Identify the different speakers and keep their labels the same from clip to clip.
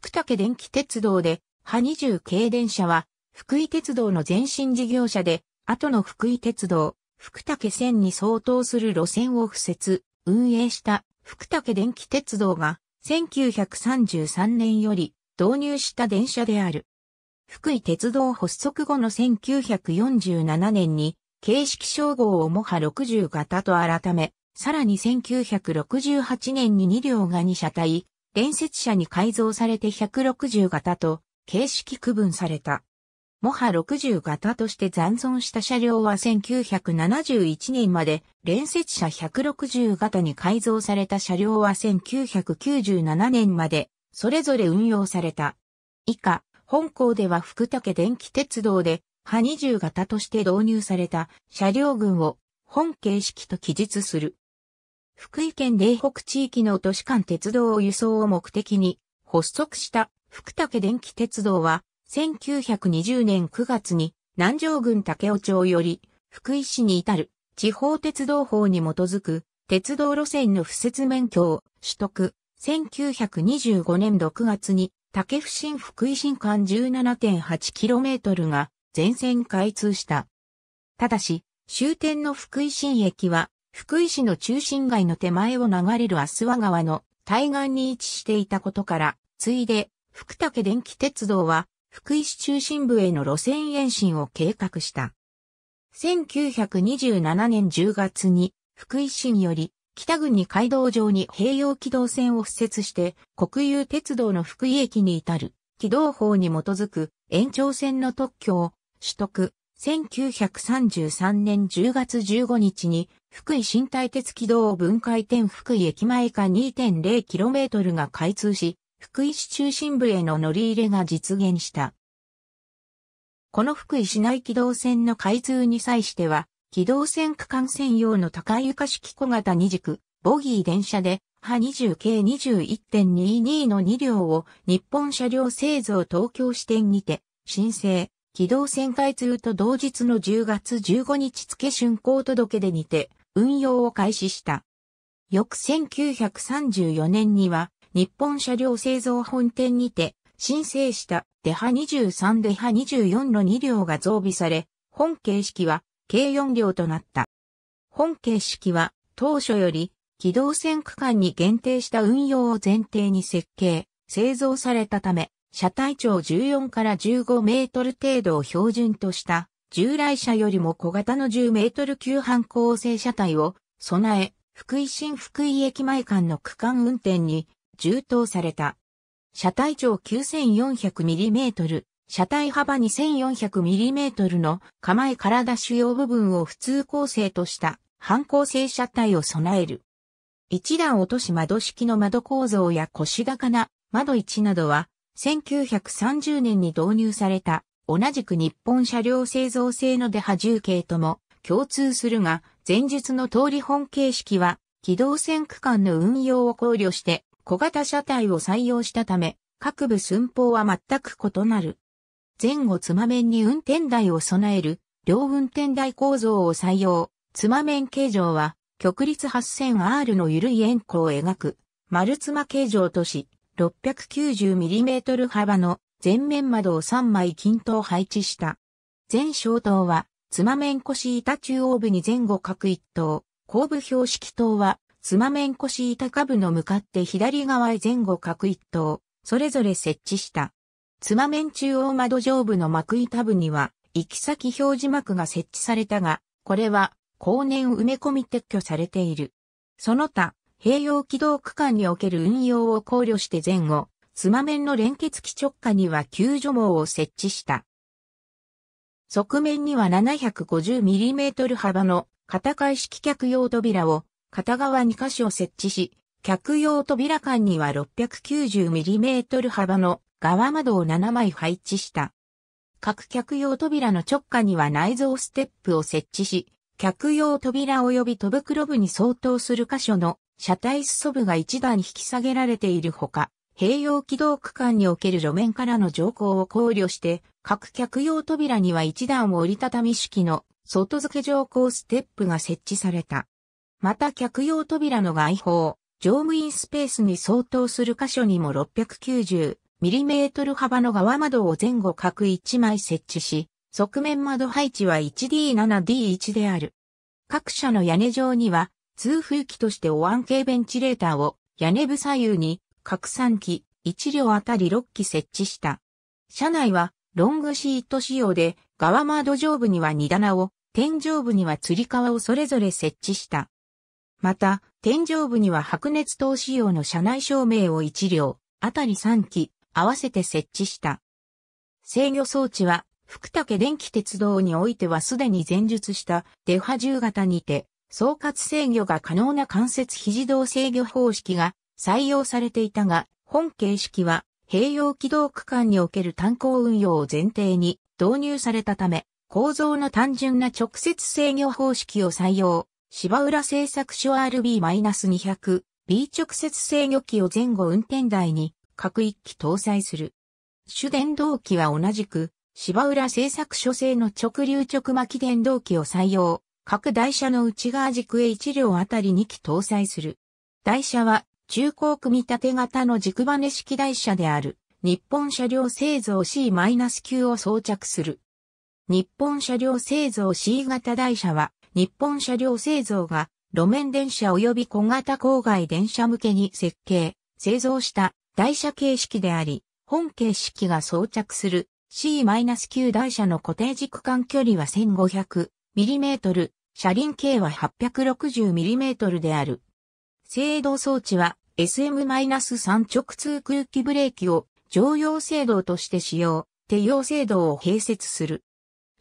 Speaker 1: 福武電気鉄道で、波20系電車は、福井鉄道の前身事業者で、後の福井鉄道、福武線に相当する路線を付設、運営した福武電気鉄道が、1933年より導入した電車である。福井鉄道発足後の1947年に、形式称号をモハ60型と改め、さらに1968年に2両が2車体、連接車に改造されて160型と形式区分された。モハ60型として残存した車両は1971年まで、連接車160型に改造された車両は1997年まで、それぞれ運用された。以下、本校では福武電気鉄道で、波20型として導入された車両群を本形式と記述する。福井県霊北地域の都市間鉄道を輸送を目的に発足した福武電気鉄道は1920年9月に南城郡竹尾町より福井市に至る地方鉄道法に基づく鉄道路線の不設免許を取得。1925年6月に竹府新福井新間 17.8km が全線開通した。ただし、終点の福井新駅は福井市の中心街の手前を流れる阿諏訪川の対岸に位置していたことから、ついで、福武電気鉄道は、福井市中心部への路線延伸を計画した。1927年10月に、福井市により、北国街道上に併用軌道線を敷設して、国有鉄道の福井駅に至る、軌道法に基づく延長線の特許を取得。1933年10月15日に福井新大鉄軌道分解点福井駅前か 2.0km が開通し、福井市中心部への乗り入れが実現した。この福井市内軌道線の開通に際しては、軌道線区間専用の高床式小型二軸、ボギー電車で、派20 k 21.22の2両を日本車両製造東京支店にて、申請、軌道線開通と同日の10月15日付竣工届でにて、運用を開始した。翌1934年には、日本車両製造本店にて、申請したデハ23デハ24の2両が増備され、本形式は計4両となった。本形式は当初より機動線区間に限定した運用を前提に設計、製造されたため、車体長14から15メートル程度を標準とした従来車よりも小型の10メートル級半構成車体を備え、福井新福井駅前間の区間運転に充当された。車体長 9400mm、車体幅 2400mm の構え体主要部分を普通構成とした半構成車体を備える。一段落とし窓式の窓構造や腰高な窓位置などは1930年に導入された同じく日本車両製造性のデハ重計とも共通するが、前述の通り本形式は、機動戦区間の運用を考慮して小型車体を採用したため、各部寸法は全く異なる。前後つま面に運転台を備える、両運転台構造を採用。つま面形状は、極率 8000R の緩い円弧を描く、丸つま形状とし、690mm 幅の全面窓を3枚均等配置した。全小灯は、つまめんこし板中央部に前後各一灯、後部標識灯は、つまめんこし板下部の向かって左側へ前後各一灯、それぞれ設置した。つまめん中央窓上部の幕板部には、行き先表示幕が設置されたが、これは、後年埋め込み撤去されている。その他、併用軌道区間における運用を考慮して前後、つま面の連結器直下には救助網を設置した。側面には 750mm 幅の片開式客用扉を片側2箇所設置し、客用扉間には 690mm 幅の側窓を7枚配置した。各客用扉の直下には内蔵ステップを設置し、客用扉及び戸袋部に相当する箇所の車体裾部が1段引き下げられているほか、併用軌道区間における路面からの乗降を考慮して、各客用扉には一段を折りたたみ式の外付け乗降ステップが設置された。また客用扉の外方、乗務員スペースに相当する箇所にも 690mm 幅の側窓を前後各1枚設置し、側面窓配置は 1D7D1 である。各社の屋根上には、通風機としてお椀系ベンチレーターを屋根部左右に拡散機、1両あたり6機設置した。車内はロングシート仕様で、側窓上部には荷棚を、天井部には吊り革をそれぞれ設置した。また、天井部には白熱灯仕様の車内照明を1両、あたり3機、合わせて設置した。制御装置は、福武電気鉄道においてはすでに前述したデファ10型にて、総括制御が可能な関節非自動制御方式が採用されていたが、本形式は併用軌道区間における炭鉱運用を前提に導入されたため、構造の単純な直接制御方式を採用。芝浦製作所 RB-200、B 直接制御機を前後運転台に各1機搭載する。主電動機は同じく、芝浦製作所製の直流直巻電動機を採用。各台車の内側軸へ1両あたり2機搭載する。台車は中高組み立て型の軸バネ式台車である、日本車両製造 C-9 を装着する。日本車両製造 C 型台車は、日本車両製造が路面電車及び小型郊外電車向けに設計、製造した台車形式であり、本形式が装着する C-9 台車の固定軸間距離は 1500mm、車輪径は 860mm である。制動装置は SM-3 直通空気ブレーキを常用制動として使用、手用制動を併設する。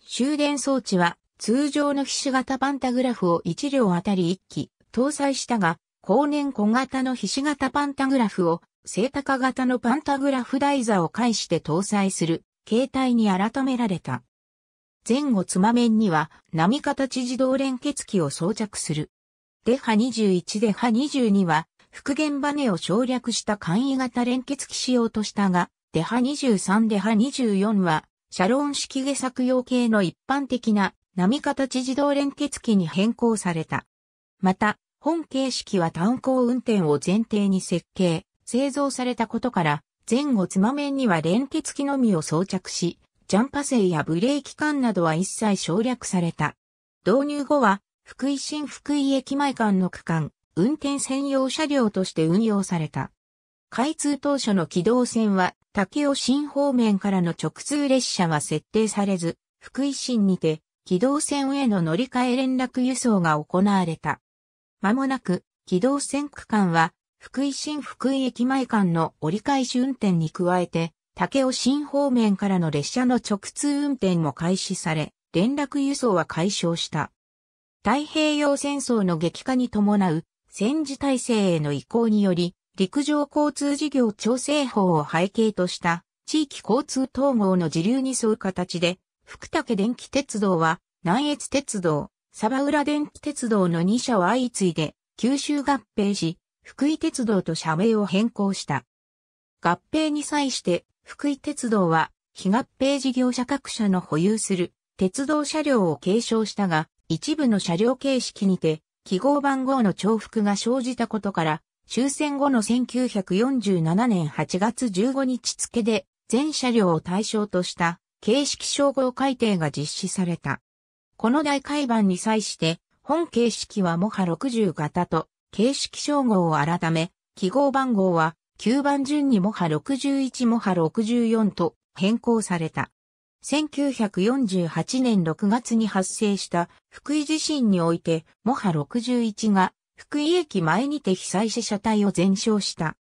Speaker 1: 終電装置は通常の皮種型パンタグラフを1両あたり1機搭載したが、後年小型の皮型パンタグラフを正高型のパンタグラフ台座を介して搭載する形態に改められた。前後つま面には波形自動連結機を装着する。デハ21デハ22は復元バネを省略した簡易型連結機仕様としたが、デハ23デハ24は、シャロン式下作用系の一般的な波形自動連結機に変更された。また、本形式は単行運転を前提に設計、製造されたことから、前後つま面には連結機のみを装着し、ジャンパ性やブレーキ管などは一切省略された。導入後は、福井新福井駅前間の区間、運転専用車両として運用された。開通当初の軌道線は、竹尾新方面からの直通列車は設定されず、福井新にて、軌道線への乗り換え連絡輸送が行われた。まもなく、軌道線区間は、福井新福井駅前間の折り返し運転に加えて、竹尾新方面からの列車の直通運転も開始され、連絡輸送は解消した。太平洋戦争の激化に伴う戦時体制への移行により、陸上交通事業調整法を背景とした地域交通統合の時流に沿う形で、福武電気鉄道は南越鉄道、鯖浦電気鉄道の2社を相次いで九州合併し、福井鉄道と社名を変更した。合併に際して福井鉄道は非合併事業者各社の保有する鉄道車両を継承したが、一部の車両形式にて記号番号の重複が生じたことから、終戦後の1947年8月15日付で、全車両を対象とした形式称号改定が実施された。この大改版に際して、本形式はモハ60型と形式称号を改め、記号番号は9番順にモハ61モハ64と変更された。1948年6月に発生した福井地震において、モハ61が福井駅前にて被災し、車体を全焼した。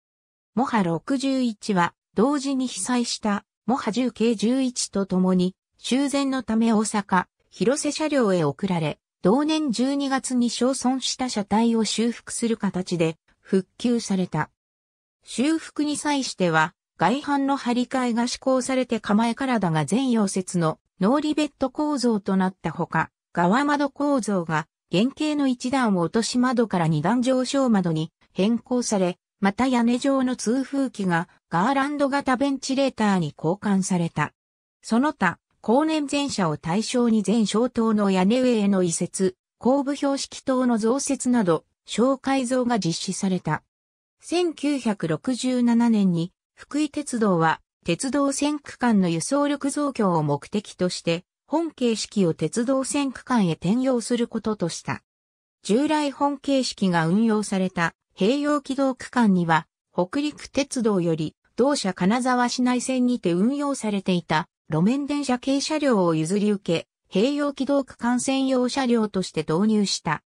Speaker 1: モハ61は同時に被災したモハ10系11とともに修繕のため大阪、広瀬車両へ送られ、同年12月に焼損した車体を修復する形で復旧された。修復に際しては、外反の張り替えが施行されて構え体が全溶接のノーリベット構造となったほか、側窓構造が原型の一段を落とし窓から二段上昇窓に変更され、また屋根上の通風機がガーランド型ベンチレーターに交換された。その他、後年前者を対象に全小灯の屋根上への移設、後部標識灯の増設など、小改造が実施された。1967年に福井鉄道は、鉄道線区間の輸送力増強を目的として、本形式を鉄道線区間へ転用することとした。従来本形式が運用された併用軌道区間には、北陸鉄道より同社金沢市内線にて運用されていた路面電車系車両を譲り受け、併用軌道区間専用車両として導入した。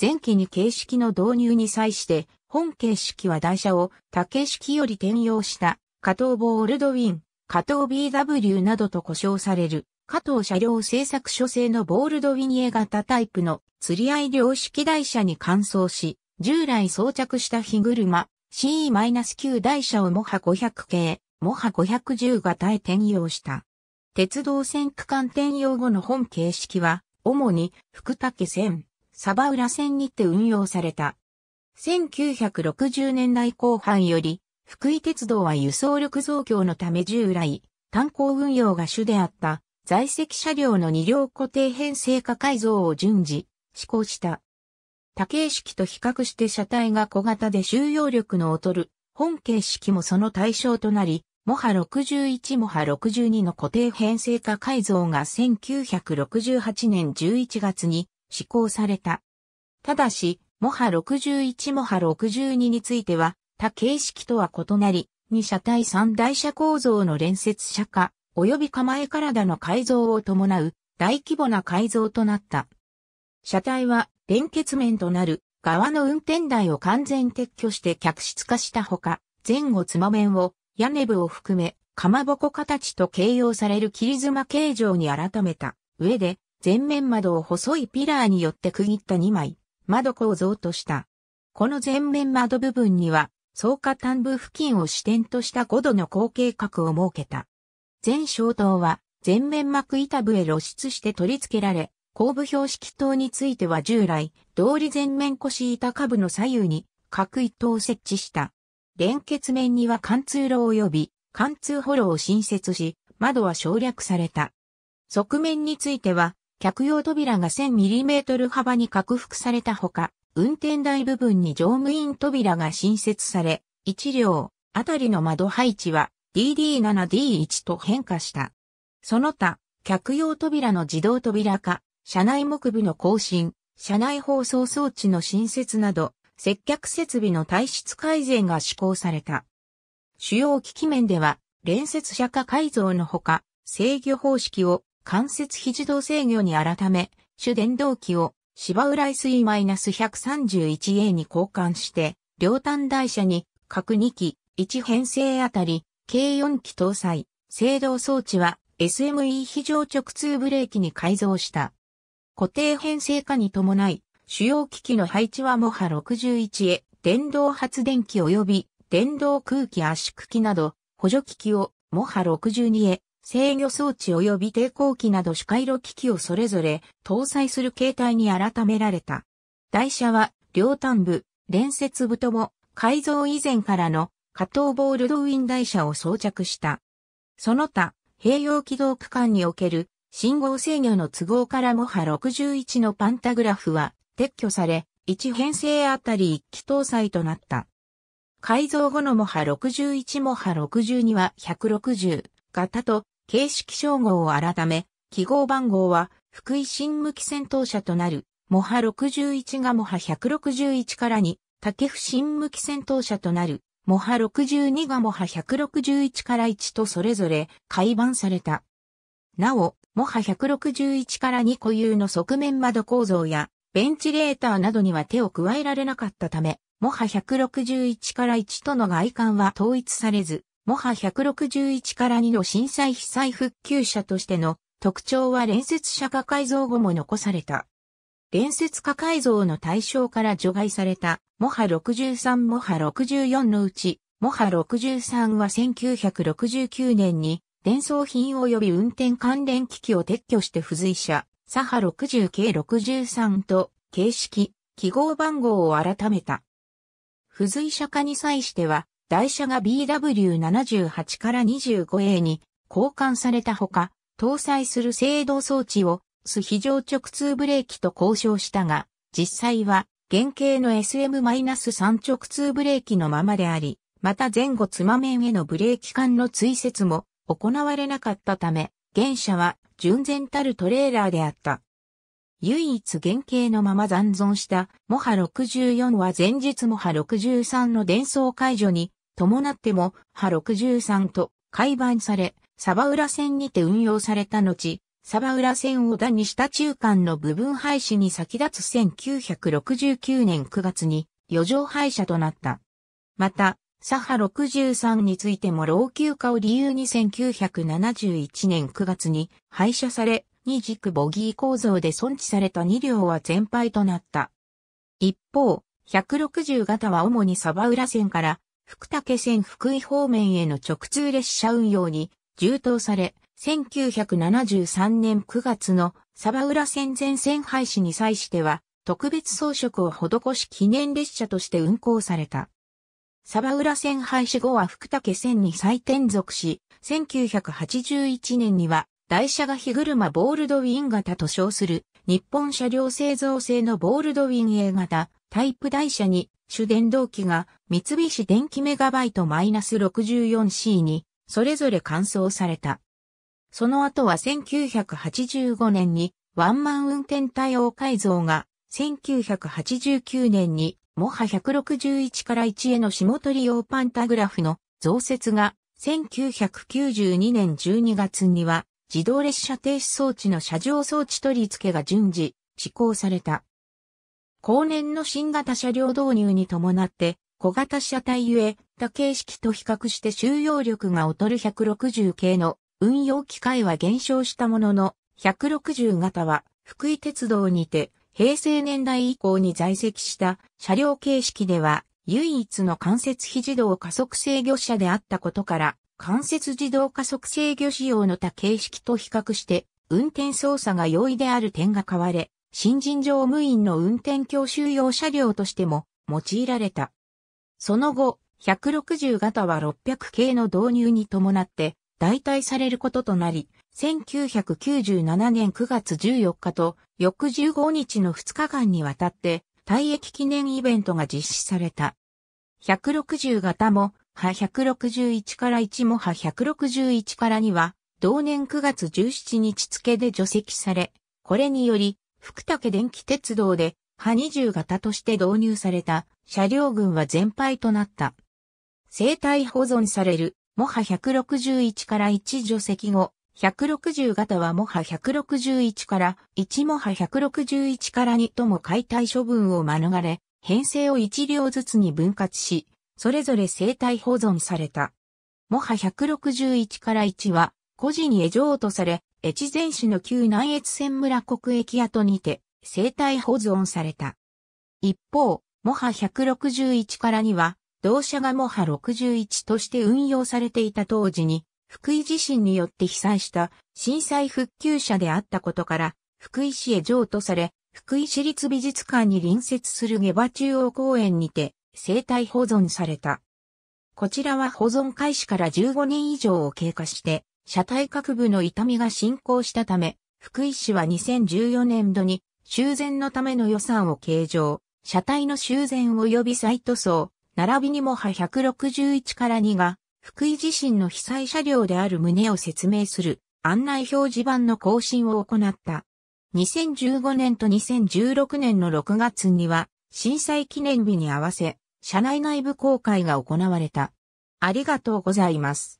Speaker 1: 前期に形式の導入に際して、本形式は台車を竹式より転用した加藤ボールドウィン、加藤 BW などと呼称される加藤車両製作所製のボールドウィン A 型タイプの釣り合い量式台車に換装し、従来装着した火車 CE-9 台車をモハ500系、モハ510型へ転用した。鉄道線区間転用後の本形式は、主に福竹線、鯖浦線にて運用された。1960年代後半より、福井鉄道は輸送力増強のため従来、炭鉱運用が主であった在籍車両の2両固定編成化改造を順次、施行した。多形式と比較して車体が小型で収容力の劣る本形式もその対象となり、モハ61モハ62の固定編成化改造が1968年11月に施行された。ただし、モハ61モハ62については、他形式とは異なり、2車体3台車構造の連接車化、及び構え体の改造を伴う大規模な改造となった。車体は連結面となる側の運転台を完全撤去して客室化したほか、前後つま面を屋根部を含め、かまぼこ形と形容される切り妻形状に改めた上で、前面窓を細いピラーによって区切った2枚。窓構造とした。この前面窓部分には、草加端部付近を支点とした5度の後傾角を設けた。全小灯は、前面膜板部へ露出して取り付けられ、後部標識灯については従来、通り前面腰板下部の左右に各一灯を設置した。連結面には貫通路及び貫通ホロを新設し、窓は省略された。側面については、客用扉が 1000mm 幅に拡幅されたほか、運転台部分に乗務員扉が新設され、1両あたりの窓配置は DD7D1 と変化した。その他、客用扉の自動扉化、車内木部の更新、車内放送装置の新設など、接客設備の体質改善が施行された。主要機器面では、連接車架改造のほか、制御方式を関節肘動制御に改め、主電動機を芝浦 SE-131A に交換して、両端台車に各2機1編成あたり計4機搭載。制動装置は SME 非常直通ブレーキに改造した。固定編成化に伴い、主要機器の配置はモハ61へ電動発電機及び電動空気圧縮機など補助機器をモハ62へ制御装置及び抵抗機など主回路機器をそれぞれ搭載する形態に改められた。台車は両端部、連接部とも改造以前からの加藤ボールドウィン台車を装着した。その他、併用軌道区間における信号制御の都合からモハ61のパンタグラフは撤去され、1編成あたり1機搭載となった。改造後のモハ61モハ62は160型と形式称号を改め、記号番号は、福井新無期戦闘車となる、モハ61がモハ161からに、竹府新無期戦闘車となる、モハ62がモハ161から1とそれぞれ、改版された。なお、モハ161から2固有の側面窓構造や、ベンチレーターなどには手を加えられなかったため、モハ161から1との外観は統一されず、モハ161から2の震災被災復旧者としての特徴は連接社化改造後も残された。連接化改造の対象から除外された、モハ63モハ64のうち、モハ63は1969年に、伝送品及び運転関連機器を撤去して付随者、サハ60 k 63と、形式、記号番号を改めた。付随者化に際しては、台車が BW78 から 25A に交換されたほか、搭載する制動装置をス非常直通ブレーキと交渉したが、実際は原型の SM-3 直通ブレーキのままであり、また前後つま面へのブレーキ管の追節も行われなかったため、原車は純然たるトレーラーであった。唯一原型のまま残存したモハ64は前日モハ63の伝送解除に伴っても、ハ63と改版され、サバウラ線にて運用された後、サバウラ線を打にした中間の部分廃止に先立つ1969年9月に余剰廃車となった。また、サハ63についても老朽化を理由に1971年9月に廃車され、二軸ボギー構造で損置された2両は全廃となった。一方、160型は主にサバラ線から福武線福井方面への直通列車運用に充当され、1973年9月のサバウラ線全線廃止に際しては、特別装飾を施し記念列車として運行された。サバウラ線廃止後は福武線に再転属し、1981年には台車が日車ボールドウィン型と称する日本車両製造製のボールドウィン A 型タイプ台車に主電動機が三菱電機メガバイト -64C にそれぞれ換装された。その後は1985年にワンマン運転対応改造が1989年にモハ161から1への下取り用パンタグラフの増設が1992年12月には自動列車停止装置の車上装置取り付けが順次施行された。後年の新型車両導入に伴って、小型車体ゆえ、多形式と比較して収容力が劣る160系の運用機会は減少したものの、160型は福井鉄道にて平成年代以降に在籍した車両形式では唯一の関節非自動加速制御車であったことから、関節自動加速制御仕様の多形式と比較して運転操作が容易である点が変われ、新人乗務員の運転教習用車両としても用いられた。その後、160型は600系の導入に伴って代替されることとなり、1997年9月14日と翌15日の2日間にわたって退役記念イベントが実施された。160型も、派161から1も派161から2は、同年9月17日付で除籍され、これにより、福武電気鉄道で、波20型として導入された車両群は全廃となった。生体保存される、モハ161から1除籍後、160型はモハ161から1モハ161から2とも解体処分を免れ、編成を1両ずつに分割し、それぞれ生体保存された。モハ161から1は、個人へ譲渡され、越前市の旧南越線村国駅跡にて、生態保存された。一方、モハ161からには、同社がモハ61として運用されていた当時に、福井地震によって被災した震災復旧者であったことから、福井市へ譲渡され、福井市立美術館に隣接する下馬中央公園にて、生態保存された。こちらは保存開始から15年以上を経過して、車体各部の痛みが進行したため、福井市は2014年度に修繕のための予算を計上、車体の修繕及び再塗装、並びにも派161から2が、福井地震の被災車両である旨を説明する案内表示板の更新を行った。2015年と2016年の6月には、震災記念日に合わせ、社内内部公開が行われた。ありがとうございます。